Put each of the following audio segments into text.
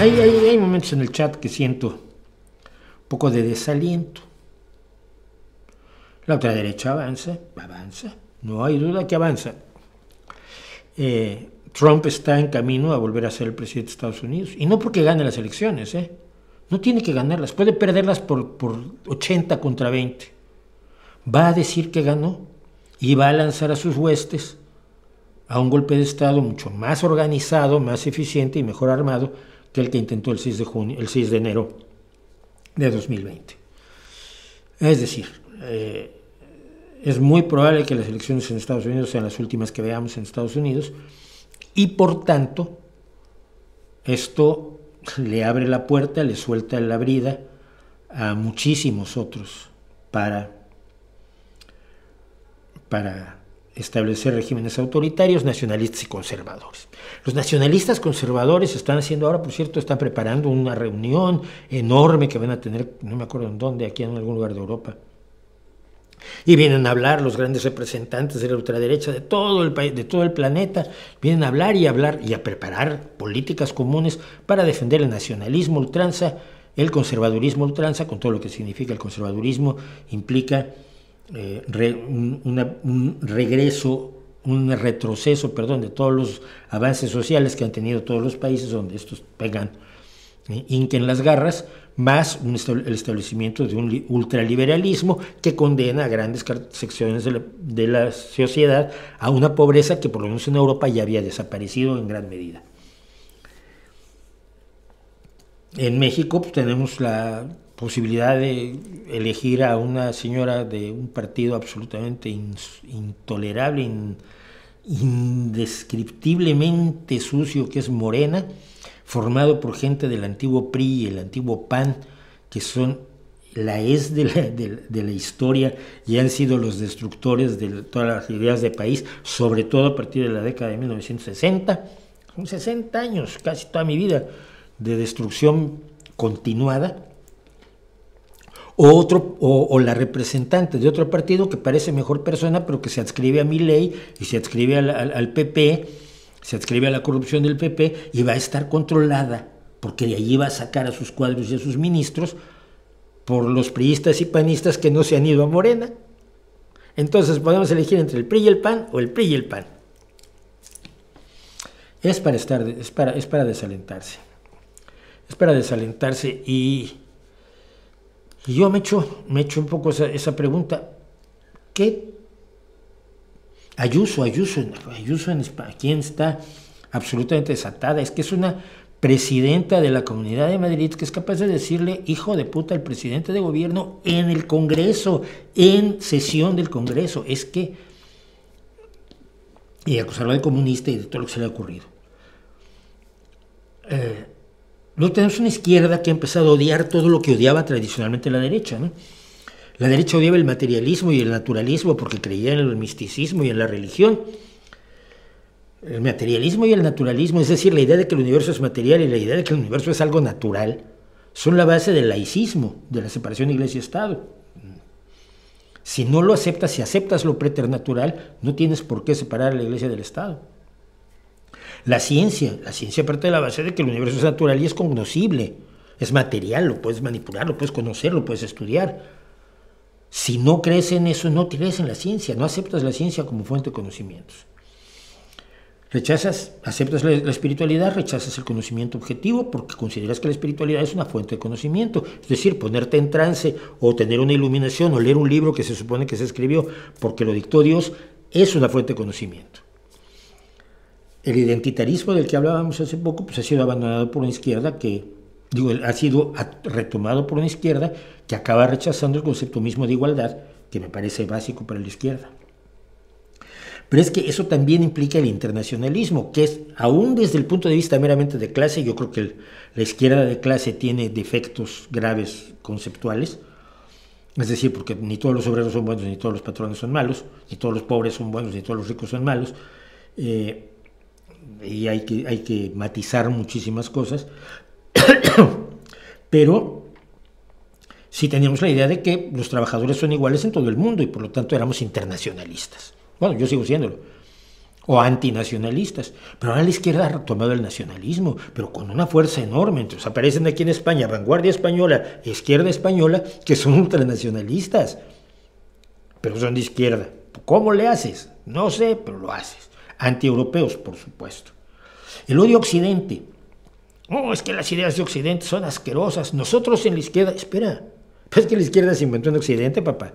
Hay, momentos en el chat que siento un poco de desaliento. La otra derecha avanza, avanza, no hay duda que avanza. Eh, Trump está en camino a volver a ser el presidente de Estados Unidos. Y no porque gane las elecciones, ¿eh? No tiene que ganarlas, puede perderlas por, por 80 contra 20. Va a decir que ganó y va a lanzar a sus huestes a un golpe de Estado mucho más organizado, más eficiente y mejor armado que el que intentó el 6 de, junio, el 6 de enero de 2020. Es decir, eh, es muy probable que las elecciones en Estados Unidos sean las últimas que veamos en Estados Unidos y por tanto esto le abre la puerta, le suelta la brida a muchísimos otros para, para establecer regímenes autoritarios, nacionalistas y conservadores. Los nacionalistas conservadores están haciendo ahora, por cierto, están preparando una reunión enorme que van a tener, no me acuerdo en dónde, aquí en algún lugar de Europa. Y vienen a hablar los grandes representantes de la ultraderecha de todo el de todo el planeta, vienen a hablar y a hablar y a preparar políticas comunes para defender el nacionalismo ultranza, el conservadurismo ultranza, con todo lo que significa el conservadurismo, implica eh, un, regreso, un retroceso, perdón, de todos los avances sociales que han tenido todos los países donde estos pegan, eh, inquen las garras, más el establecimiento de un ultraliberalismo que condena a grandes secciones de la, sociedad a una pobreza que por lo menos en Europa ya había desaparecido en gran medida. En México pues, tenemos la posibilidad de elegir a una señora de un partido absolutamente intolerable, indescriptiblemente sucio que es Morena, formado por gente del antiguo PRI y el antiguo PAN, que son la es de la, historia y han sido los destructores de todas las ideas de país, sobre todo a partir de la década de 1960. Son 60 años, casi toda mi vida, de destrucción continuada o, otro, o, la representante de otro partido que parece mejor persona, pero que se adscribe a mi ley y se adscribe al, PP, se adscribe a la corrupción del PP y va a estar controlada, porque de allí va a sacar a sus cuadros y a sus ministros por los priistas y panistas que no se han ido a Morena. Entonces podemos elegir entre el PRI y el PAN o el PRI y el PAN. Es para, estar, es para desalentarse. Es para desalentarse y y yo me echo, me echo un poco esa, pregunta, ¿qué Ayuso, Ayuso, Ayuso en España, ¿quién está absolutamente desatada? Es que es una presidenta de la Comunidad de Madrid que es capaz de decirle hijo de puta al presidente de gobierno en el Congreso, en sesión del Congreso. Es que... Y acusarlo de comunista y de todo lo que se le ha ocurrido. Eh, no tenemos una izquierda que ha empezado a odiar todo lo que odiaba tradicionalmente la derecha. La derecha odiaba el materialismo y el naturalismo porque creía en el misticismo y en la religión. El materialismo y el naturalismo, es decir, la idea de que el universo es material y la idea de que el universo es algo natural, son la base del laicismo, de la separación iglesia-estado. Si no lo aceptas, si aceptas lo preternatural, no tienes por qué separar a la iglesia del Estado. La ciencia, la ciencia parte de la base de que el universo es natural y es cognoscible, es material, lo puedes manipular, lo puedes conocer, lo puedes estudiar. Si no crees en eso, no crees en la ciencia, no aceptas la ciencia como fuente de conocimientos. Rechazas, aceptas la, la, espiritualidad, rechazas el conocimiento objetivo porque consideras que la espiritualidad es una fuente de conocimiento. Es decir, ponerte en trance o tener una iluminación o leer un libro que se supone que se escribió porque lo dictó Dios es una fuente de conocimiento el identitarismo del que hablábamos hace poco pues ha sido abandonado por una izquierda que, digo, ha sido retomado por una izquierda que acaba rechazando el concepto mismo de igualdad, que me parece básico para la izquierda. Pero es que eso también implica el internacionalismo, que es, aún desde el punto de vista meramente de clase, yo creo que la izquierda de clase tiene defectos graves conceptuales, es decir, porque ni todos los obreros son buenos, ni todos los patrones son malos, ni todos los pobres son buenos, ni todos los ricos son malos. Eh, y hay que, hay que matizar muchísimas cosas, pero si teníamos la idea de que los trabajadores son iguales en todo el mundo y por lo tanto éramos internacionalistas. Bueno, yo sigo siéndolo. O antinacionalistas. Pero ahora la izquierda ha retomado el nacionalismo, pero con una fuerza enorme. Entonces aparecen aquí en España vanguardia española, izquierda española, que son ultranacionalistas. Pero son de izquierda. ¿Cómo le haces? No sé, pero lo haces antieuropeos, por supuesto. El odio Occidente. Oh, es que las ideas de Occidente son asquerosas. Nosotros en la izquierda, espera, pues que la izquierda se inventó en Occidente, papá.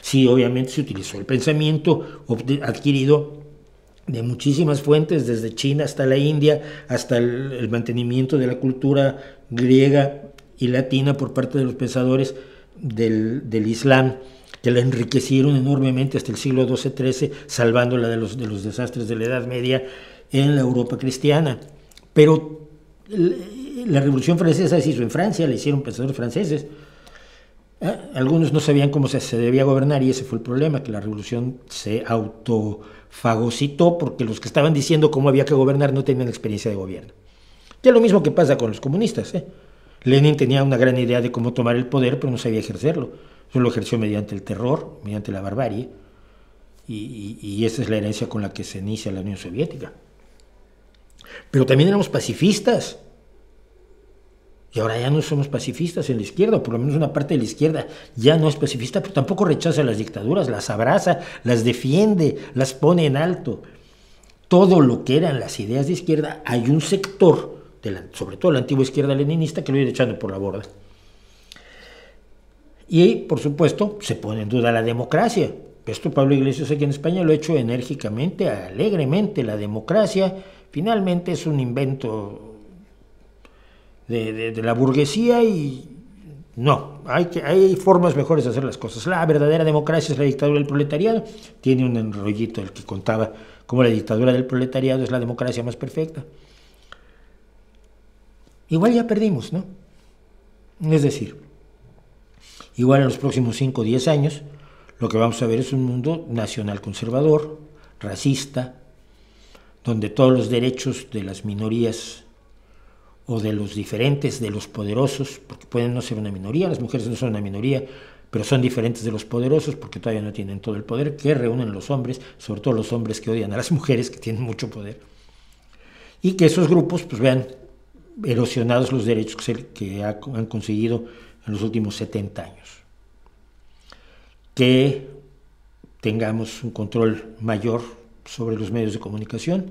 Sí, obviamente se utilizó el pensamiento adquirido de muchísimas fuentes, desde China hasta la India, hasta el, mantenimiento de la cultura griega y latina por parte de los pensadores del, del Islam que la enriquecieron enormemente hasta el siglo XII-XIII, salvándola de los, de los desastres de la Edad Media en la Europa cristiana. Pero la Revolución Francesa se hizo en Francia, la hicieron pensadores franceses. ¿Eh? Algunos no sabían cómo se, debía gobernar y ese fue el problema, que la revolución se autofagocitó porque los que estaban diciendo cómo había que gobernar no tenían experiencia de gobierno. Que lo mismo que pasa con los comunistas. ¿eh? Lenin tenía una gran idea de cómo tomar el poder, pero no sabía ejercerlo. Eso lo ejerció mediante el terror, mediante la barbarie, y, esa es la herencia con la que se inicia la Unión Soviética. Pero también éramos pacifistas. Y ahora ya no somos pacifistas en la izquierda, o por lo menos una parte de la izquierda ya no es pacifista, pero tampoco rechaza las dictaduras, las abraza, las defiende, las pone en alto. Todo lo que eran las ideas de izquierda, hay un sector sobre todo la antigua izquierda leninista, que lo iba echando por la borda. Y, por supuesto, se pone en duda la democracia. Esto Pablo Iglesias aquí en España lo ha hecho enérgicamente, alegremente. La democracia finalmente es un invento de, la burguesía y no, hay, hay formas mejores de hacer las cosas. La verdadera democracia es la dictadura del proletariado. Tiene un enrollito el que contaba cómo la dictadura del proletariado es la democracia más perfecta igual ya perdimos, ¿no? Es decir, igual en los próximos 5 o 10 años, lo que vamos a ver es un mundo nacional conservador, racista, donde todos los derechos de las minorías o de los diferentes, de los poderosos, porque pueden no ser una minoría, las mujeres no son una minoría, pero son diferentes de los poderosos porque todavía no tienen todo el poder que reúnen los hombres, sobre todo los hombres que odian a las mujeres, que tienen mucho poder, y que esos grupos pues vean erosionados los derechos que, han conseguido en los últimos 70 años. Que tengamos un control mayor sobre los medios de comunicación,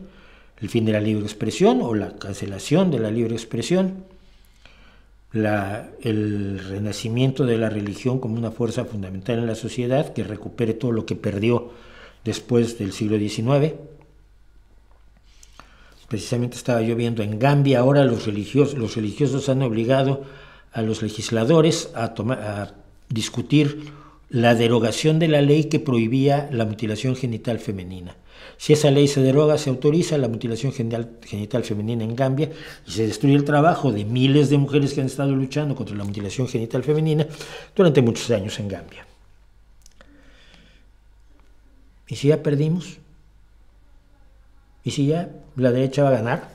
el fin de la libre expresión o la cancelación de la libre expresión, el renacimiento de la religión como una fuerza fundamental en la sociedad que recupere todo lo que perdió después del siglo XIX, precisamente estaba yo viendo en Gambia, ahora los religiosos, los religiosos han obligado a los legisladores a, tomar, a discutir la derogación de la ley que prohibía la mutilación genital femenina. Si esa ley se deroga, se autoriza la mutilación genital, femenina en Gambia y se destruye el trabajo de miles de mujeres que han estado luchando contra la mutilación genital femenina durante muchos años en Gambia. ¿Y si ya perdimos? Y si ya la derecha va a ganar,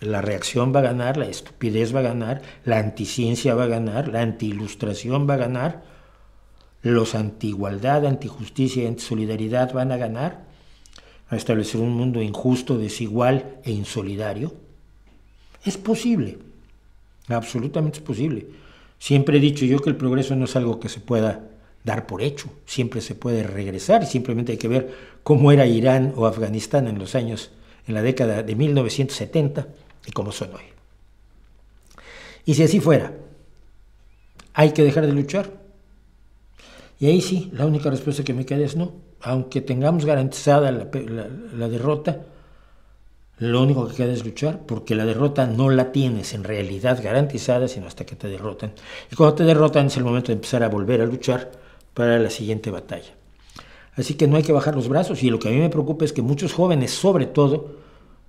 la reacción va a ganar, la estupidez va a ganar, la anticiencia va a ganar, la antiilustración va a ganar, los anti antijusticia y solidaridad van a ganar, a establecer un mundo injusto, desigual e insolidario. Es posible, absolutamente es posible. Siempre he dicho yo que el progreso no es algo que se pueda dar por hecho, siempre se puede regresar, y simplemente hay que ver cómo era Irán o Afganistán en los años en la década de 1970 y como son hoy. Y si así fuera, hay que dejar de luchar. Y ahí sí, la única respuesta que me queda es no. Aunque tengamos garantizada la, derrota, lo único que queda es luchar, porque la derrota no la tienes en realidad garantizada, sino hasta que te derrotan. Y cuando te derrotan es el momento de empezar a volver a luchar para la siguiente batalla. Así que no hay que bajar los brazos y lo que a mí me preocupa es que muchos jóvenes, sobre todo,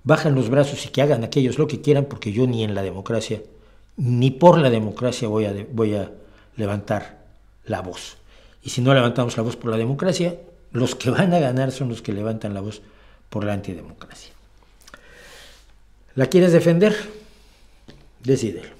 bajen los brazos y que hagan aquellos lo que quieran porque yo ni en la democracia, ni por la democracia voy a, voy a levantar la voz. Y si no levantamos la voz por la democracia, los que van a ganar son los que levantan la voz por la antidemocracia. ¿La quieres defender? Decídelo.